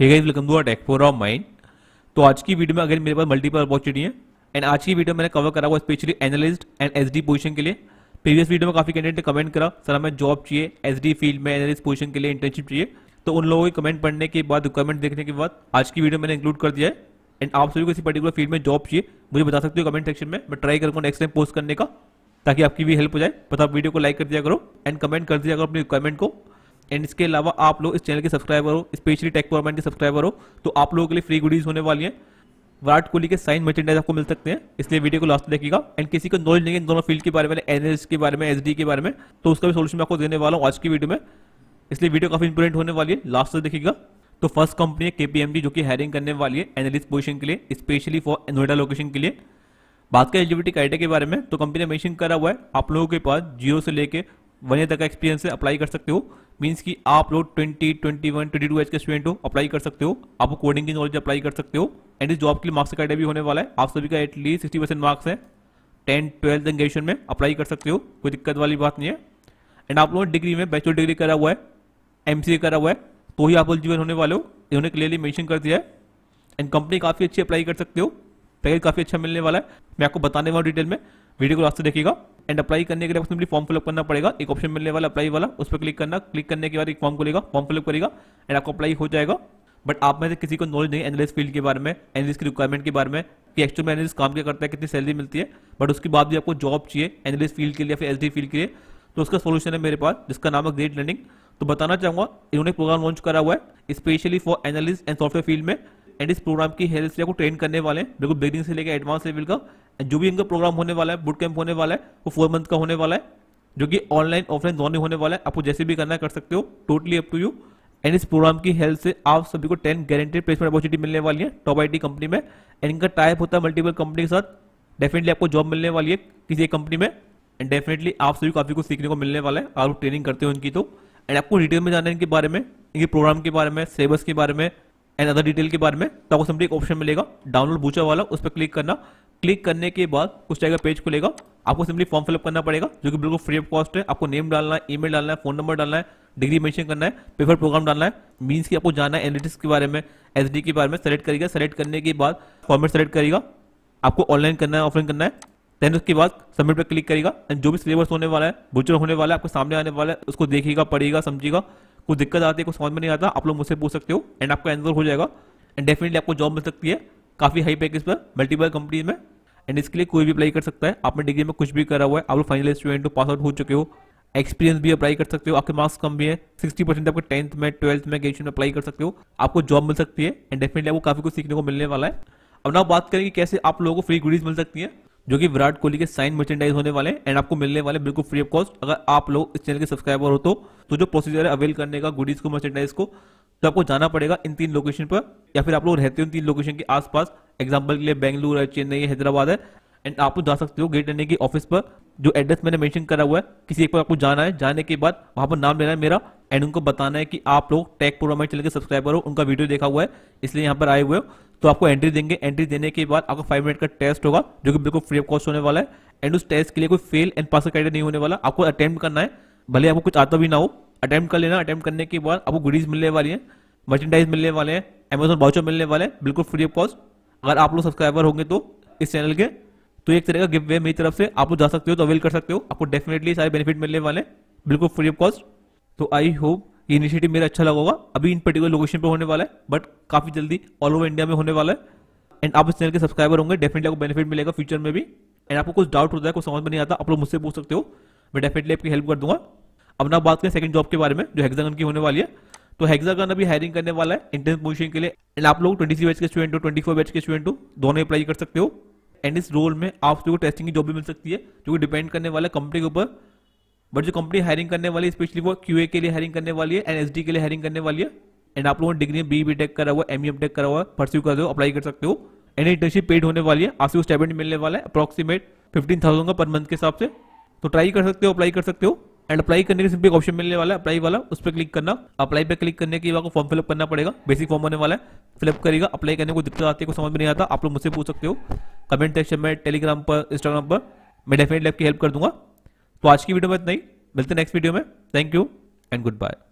hey guys welcome to tech of mind तो आज की वीडियो में अगर मेरे पास मल्टीपल अपॉर्चुनिटी है एंड आज की वीडियो मैंने कवर करा हुआ specially analyst and SD position के लिए प्रीवियस वीडियो में काफी कैंडिडेट ने कमेंट करा सर हमें जॉब चाहिए एसडी फील्ड में एनालिस्ट पोजीशन के लिए इंटर्नशिप चाहिए तो उन लोगों के कमेंट पढ़ने के बाद रिक्वायरमेंट देखने के बाद आज की वीडियो मैंने इंक्लूड कर दिया है एंड आप सभी को किसी पर्टिकुलर फील्ड में जॉब चाहिए मुझे बता सकते हो कमेंट सेक्शन में मैं ट्राई करूँगा नेक्स्ट टाइम पोस्ट करने का ताकि आपकी भी हेल्प हो जाए पता वीडियो को लाइक कर दिया करो एंड कमेंट कर दिया करो अपनी रिक्वायरमेंट को एंड इसके अलावा आप लोग इस चैनल के सब्सक्राइबर हो स्पेशली टेक फॉरमेंट के सब्सक्राइबर हो तो आप लोगों के लिए फ्री गुडीज होने वाली है विराट कोहली के साइन मर्चेंडाइज आपको मिल सकते हैं इसलिए वीडियो को लास्ट देखिएगा एंड किसी को नॉलेज नहीं है दोनों फील्ड के बारे में एनएस के बारे में एस के बारे में तो उसका भी सोल्यूशन आपको देने वाला हूँ आज की वीडियो में इसलिए वीडियो काफी इंपोर्टेंट होने वाली है लास्ट तक देखिएगा तो फर्स्ट कंपनी है केपीएमडी जो कि हायरिंग करने वाली है एनालिस्ट पोजीशन के लिए स्पेशली फॉर नोएडा लोकेशन के लिए बात करें एलिजिबिलिटी क्राइटेरिया के बारे में तो कंपनी ने मेंशन करा हुआ है आप लोगों के पास जियो से लेकर वन ईयर तक का एक्सपीरियंस है अप्लाई कर सकते हो मीन्स कि आप लोग twenty twenty one twenty two age के स्टूडेंट हो अप्लाई कर सकते हो आप कोडिंग की नॉलेज अप्लाई कर सकते हो एंड इस जॉब के लिए मार्क्स का भी होने वाला है आप सभी का एटलीस्ट सिक्सटी परसेंट मार्क्स है टेंथ ट्वेल्थ एंगेजमेंट में अप्लाई कर सकते हो कोई दिक्कत वाली बात नहीं है एंड आप लोगों ने डिग्री में बैचलर डिग्री करा हुआ है एम करा हुआ है तो ही आप एलिजिबल होने वाले हो इन्होंने क्लियरली मैंशन कर दिया है एंड कंपनी काफ़ी अच्छी अप्लाई कर सकते हो पैकेज काफ़ी अच्छा मिलने वाला है मैं आपको बताने वाला डिटेल में वीडियो को लास्ट से देखिएगा एंड अप्लाई करने के लिए सिंपली फॉर्म फिलअप करना पड़ेगा एक ऑप्शन मिलने वाला अप्लाई वाला उस पर क्लिक करना क्लिक करने के बाद एक फॉर्म को लेगा फॉर्म फिलअप करेगा एंड आपको अप्लाई हो जाएगा बट आप में से किसी को नॉलेज नहीं एनालिस्ट फील्ड के बारे में एनालिस्ट की रिक्वायरमेंट के बारे में कि एक्चुअल में एनालिस्ट काम क्या करता है कितनी सैलरी मिलती है बट उसके बाद भी आपको जॉब चाहिए एनालिस्ट फील्ड के लिए फिर एस फील्ड के लिए तो उसका सोल्यूशन है मेरे पास जिसका नाम है ग्रेट लर्निंग तो बताना चाहूंगा इन्होंने प्रोग्राम लॉन्च करा हुआ है specially for analysis and software field में एंड इस प्रोग्राम की हेल्थ से आपको ट्रेन करने वाले हैं बिल्कुल बिगनिंग से लेकर एडवांस लेवल का जो भी इनका प्रोग्राम होने वाला है बुट कैंप होने वाला है वो फोर मंथ का होने वाला है जो कि ऑनलाइन ऑफलाइन दोनों होने वाला है आपको जैसे भी करना कर सकते हो totally up to you and इस प्रोग्राम की हेल्प से आप सभी को टेन गारंटेड प्लेसमेंट अपॉर्चुनिटी मिलने वाली है टॉप आई कंपनी में एंड इनका टाइप होता है मल्टीपल कंपनी के साथ डेफिनेटली आपको जॉब मिलने वाली है किसी एक कंपनी में एंड डेफिनेटली आप सभी काफी कुछ सीखने को मिलने वाला है आप ट्रेनिंग करते हो इनकी तो एंड आपको डिटेल में जाना है इनके बारे में इनके प्रोग्राम के बारे में सिलेबस के बारे में एंड अदर डिटेल के बारे में तो आपको सिंपली एक ऑप्शन मिलेगा डाउनलोड बूचा वाला उस पर क्लिक करना क्लिक करने के बाद उस टाइप का पेज खुलेगा आपको सिंपली फॉर्म फिलअप करना पड़ेगा जो कि बिल्कुल फ्री ऑफ कॉस्ट है आपको नेम डालना है ईमेल डालना है फोन नंबर डालना है डिग्री मेंशन करना है पेपर प्रोग्राम डालना है मीन्स कि आपको जाना है एनलिटिक्स के बारे में एस के बारे में सेलेक्ट करेगा सेलेक्ट करने के बाद फॉर्मेट सेलेक्ट करेगा आपको ऑनलाइन करना है ऑफलाइन करना है देन उसके बाद सबमिट पर क्लिक करेगा एंड जो भी सिलेबस होने वाला है बुचर होने वाला है आपके सामने आने वाला है उसको देखेगा पढ़ेगा समझेगा कुछ दिक्कत आती है कुछ समझ में नहीं आता आप लोग मुझसे पूछ सकते हो एंड आपका आंसर हो जाएगा एंड डेफिनेटली आपको जॉब मिल सकती है काफ़ी हाई पैकेज पर मल्टीपल कंपनी में एंड इसके लिए कोई भी अप्लाई कर सकता है आपने डिग्री में कुछ भी करा हुआ है आप लोग फाइनल स्टूडेंट हो पास आउट हो चुके हो एक्सपीरियंस भी अप्लाई कर सकते हो आपके मार्क्स कम भी है सिक्सटी परसेंट आपके टेंथ में ट्वेल्थ में ग्रेजुएशन में अप्लाई कर सकते हो आपको जॉब मिल सकती है एंड डेफिनेटली आपको काफी कुछ सीखने को मिलने वाला है अब ना बात करें कि कैसे आप लोगों को फ्री गुडीज मिल सकती है जो कि विराट कोहली के साइन मर्चेंडाइज होने वाले हैं एंड आपको मिलने वाले बिल्कुल फ्री ऑफ कॉस्ट अगर आप लोग इस चैनल के सब्सक्राइबर हो तो, तो जो प्रोसीजर है अवेल करने का गुडीज को मर्चेंडाइज को तो आपको जाना पड़ेगा इन तीन लोकेशन पर या फिर आप लोग रहते हो तीन लोकेशन के आसपास एग्जाम्पल के लिए बेंगलुरु है चेन्नई हैदराबाद है एंड आप जा सकते हो गेट डंडे के ऑफिस पर जो एड्रेस मैंने मेंशन करा हुआ है किसी एक पर आपको जाना है जाने के बाद वहां पर नाम लेना है मेरा एंड उनको बताना है कि आप लोग टैग प्रोग्राम चैनल के सब्सक्राइबर हो उनका वीडियो देखा हुआ है इसलिए यहाँ पर आए हुए हो तो आपको एंट्री देंगे एंट्री देने के बाद आपका फाइव मिनट का टेस्ट होगा जो कि बिल्कुल फ्री ऑफ कॉस्ट होने वाला है एंड उस टेस्ट के लिए कोई फेल एंड पास का नहीं होने वाला आपको अटेम्प्ट करना है भले आपको कुछ आता भी ना हो अटैम्प्ट कर लेना अटैम्प्ट करने के बाद आपको गुडीज मिलने वाली है मर्चेंडाइज मिलने वाले हैं अमेजोन बाउचर मिलने वाले हैं बिल्कुल फ्री ऑफ कॉस्ट अगर आप लोग सब्सक्राइबर होंगे तो इस चैनल के तो एक तरह का गिफ्ट वे मेरी तरफ से आप लोग जा सकते हो तो अवेल कर सकते हो आपको डेफिनेटली सारे बेनिफिट मिलने वाले हैं बिल्कुल फ्री ऑफ कॉस्ट तो आई होप ये इनिशिएटिव मेरा अच्छा लगा होगा अभी इन पर्टिकुलर लोकेशन पर होने वाला है बट काफी जल्दी ऑल ओवर इंडिया में होने वाला है एंड आप इस चैनल के सब्सक्राइबर होंगे डेफिनेटली आपको बेनिफिट मिलेगा फ्यूचर में भी एंड आपको कुछ डाउट होता है कुछ समझ में नहीं आता आप लोग मुझसे पूछ सकते हो मैं डेफिनेटली आपकी हेल्प कर दूंगा अब ना बात करें सेकंड जॉब के बारे में जो हेक्सागन की होने वाली है तो हेक्सागन अभी हायरिंग करने वाला है इंटर्न पोजिशन के लिए एंड आप लोग 23 बैच के स्टूडेंट हो फोर बैच के स्टूडेंट हो दोनों अप्लाई कर सकते हो एंड इस रोल में आप लोगों को टेस्टिंग की जॉब भी मिल सकती है जो कि डिपेंड करने वाला है कंपनी के ऊपर बट जो कंपनी हायरिंग करने वाली है स्पेशली वो क्यू के लिए हायरिंग करने वाली है एंड एसडी के लिए हायरिंग करने वाली है एंड आप लोगों ने डिग्री बी बी टेक करा हुआ एम ई एम टेक करा हुआ परस्यू कर दो अप्लाई कर सकते हो एंड इंटर्नशिप पेड होने वाली है आपसे स्टेबेंट मिलने वाला है अप्रॉक्सीमेट फिफ्टीन थाउजेंड का पर मंथ के हिसाब से तो ट्राई कर सकते हो अप्लाई कर सकते हो एंड अप्लाई करने के सिंपल ऑप्शन मिलने वाला है अप्लाई वाला उस पर क्लिक करना अप्लाई पे क्लिक करने के बाद फॉर्म फिलअप करना पड़ेगा बेसिक फॉर्म होने वाला है फिलअप करेगा अप्लाई करने को दिक्कत आती है को समझ में नहीं आता आप लोग मुझसे पूछ सकते हो कमेंट सेक्शन में टेलीग्राम पर इंस्टाग्राम पर मैं डेफिनेटली आपकी हेल्प कर दूंगा तो आज की वीडियो में इतना ही मिलते नेक्स्ट वीडियो में thank you and good bye